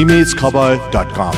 imagekhabar.com.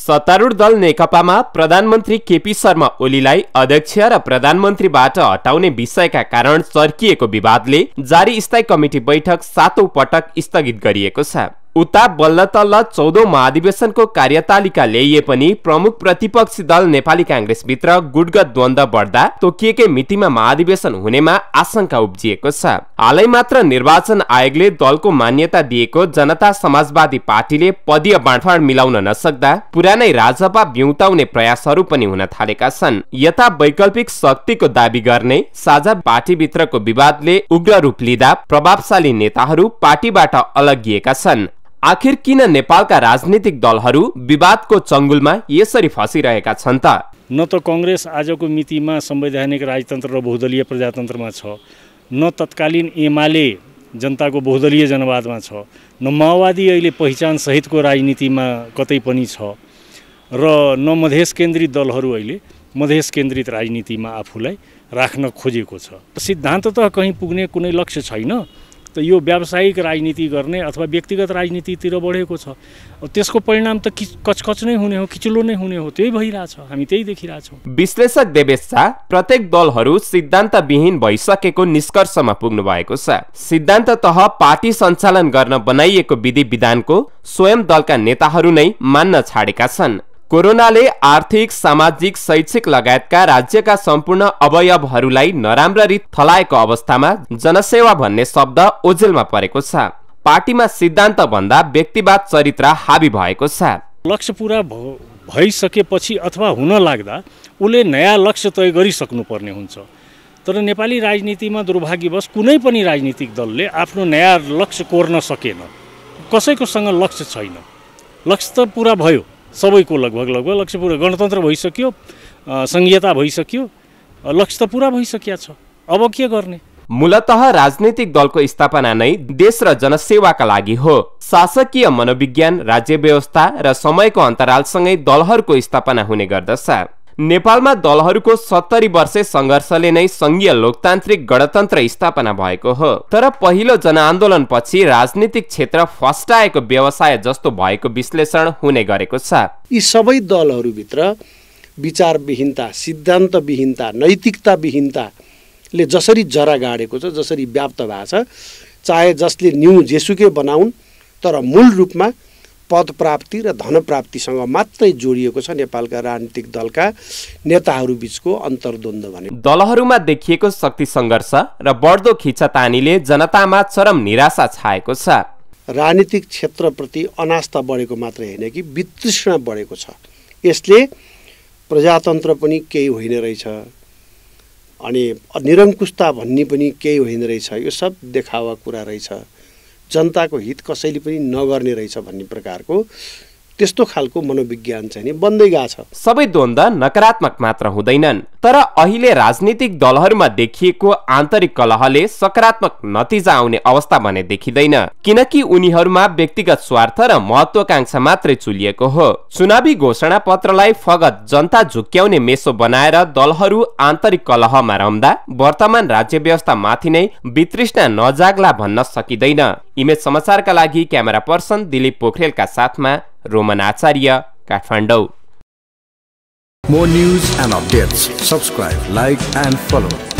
सत्तारूढ दल नेकपामा प्रधानमन्त्री केपी शर्मा ओलीलाई अध्यक्ष र प्रधानमन्त्रीबाट हटाउने विषयका कारण चर्किएको विवादले जारी स्थायी कमिटी बैठक सातौँ पटक स्थगित गरिएको छ उता बल्ल तल्ल चौधौँ महाधिवेशनको कार्यतालिका ल्याइए पनि प्रमुख प्रतिपक्षी दल नेपाली काङ्ग्रेसभित्र गुटगत द्वन्द बढ्दा तोकिएकै मितिमा महाधिवेशन हुनेमा आशंका उब्जिएको छ हालै मात्र निर्वाचन आयोगले दलको मान्यता दिएको जनता समाजवादी पार्टीले पदीय बाँडफाँड मिलाउन नसक्दा पुरानै राजपा बिउताउने प्रयासहरू पनि हुन थालेका छन् यता वैकल्पिक शक्तिको दावी गर्ने साझा पार्टीभित्रको विवादले उग्र रूप लिँदा प्रभावशाली नेताहरू पार्टीबाट अलगिएका छन् आखिर किन नेपालका राजनीतिक दलहरू विवादको चङ्गुलमा यसरी फसिरहेका छन् त न त कङ्ग्रेस आजको मितिमा संवैधानिक राजतन्त्र र बहुदलीय प्रजातन्त्रमा छ न तत्कालीन एमाले जनताको बहुदलीय जनवादमा छ न माओवादी अहिले पहिचान सहितको राजनीतिमा कतै पनि छ र न मधेस केन्द्रित दलहरू अहिले मधेस केन्द्रित राजनीतिमा आफूलाई राख्न खोजेको छ सिद्धान्त त कहीँ पुग्ने कुनै लक्ष्य छैन त यो व्यावसायिक राजनीति गर्ने अथवा व्यक्तिगत राजनीतितिर बढेको छ त्यसको परिणाम त कचकच नै हुने हो किचुलो नै हुने हो त्यही भइरहेछ हामी त्यही देखिरहेछौँ विश्लेषक देवेश शाह प्रत्येक दलहरू सिद्धान्तविहीन भइसकेको निष्कर्षमा पुग्नु भएको छ सिद्धान्त तह पार्टी सञ्चालन गर्न बनाइएको विधि विधानको स्वयं दलका नेताहरू नै मान्न छाडेका छन् कोरोनाले आर्थिक सामाजिक शैक्षिक लगायतका राज्यका सम्पूर्ण अवयवहरूलाई नराम्ररी थलाएको अवस्थामा जनसेवा भन्ने शब्द ओझेलमा परेको छ पार्टीमा सिद्धान्त भन्दा व्यक्तिवाद चरित्र हावी भएको छ लक्ष्य पुरा भइसकेपछि अथवा हुन लाग्दा उसले नयाँ लक्ष्य तय गरिसक्नुपर्ने हुन्छ तर नेपाली राजनीतिमा दुर्भाग्यवश कुनै पनि राजनीतिक दलले आफ्नो नयाँ लक्ष्य कोर्न सकेन कसैकोसँग लक्ष्य छैन लक्ष्य त पुरा भयो सबैको लगभग लगभग लक्ष्य पुरा गणतन्त्र भइसक्यो संहिता भइसक्यो लक्ष्य त पुरा भइसकिया छ अब के गर्ने मूलत राजनैतिक दलको स्थापना नै देश र जनसेवाका लागि हो शासकीय मनोविज्ञान राज्य व्यवस्था र समयको अन्तरालसँगै दलहरूको स्थापना हुने गर्दछ नेपालमा दलहरूको सत्तरी वर्षे सङ्घर्षले नै सङ्घीय लोकतान्त्रिक गणतन्त्र स्थापना भएको हो तर पहिलो जनआन्दोलनपछि राजनीतिक क्षेत्र फस्टाएको व्यवसाय जस्तो भएको विश्लेषण हुने गरेको छ यी सबै दलहरूभित्र विचारविहीनता सिद्धान्तविहीनता नैतिकताविहीनताले जसरी जरा गाडेको छ जसरी व्याप्त भएको छ चाहे जसले न्यु जेसुकै बनाउन् तर मूल रूपमा पद प्राप्ति र धन प्राप्तिसँग मात्रै जोडिएको छ नेपालका राजनीतिक दलका नेताहरू बिचको अन्तर्द्वन्द भने दलहरूमा देखिएको शक्ति सङ्घर्ष र बढ्दो खिचातानीले जनतामा चरम निराशा छाएको छ राजनीतिक क्षेत्रप्रति अनास्था बढेको मात्रै होइन कि वितृष्णा बढेको छ यसले प्रजातन्त्र पनि केही होइन रहेछ अनि निरङ्कुशता भन्ने पनि केही होइन रहेछ यो सब देखावा कुरा रहेछ जनताको हित कसैले पनि नगर्ने रहेछ भन्ने प्रकारको त्यस्तो खालको मनोविज्ञान चाहिँ नि बन्दै गएको छ सबै द्वन्द नकारात्मक मात्र हुँदैनन् तर अहिले राजनीतिक दलहरूमा देखिएको आन्तरिक कलहले सकारात्मक नतिजा आउने अवस्था भने देखिँदैन किनकि उनीहरूमा व्यक्तिगत स्वार्थ र महत्वाकांक्षा मात्रै चुलिएको हो चुनावी घोषणा पत्रलाई फगत जनता झुक्क्याउने मेसो बनाएर दलहरू आन्तरिक कलहमा रम्दा वर्तमान राज्य व्यवस्था माथि नै वितृष्णा नजाग्ला भन्न सकिँदैन इमेज समाचारका लागि क्यामेरा पर्सन दिलीप पोखरेलका साथमा Roman find out. More news and updates. Subscribe, like and follow.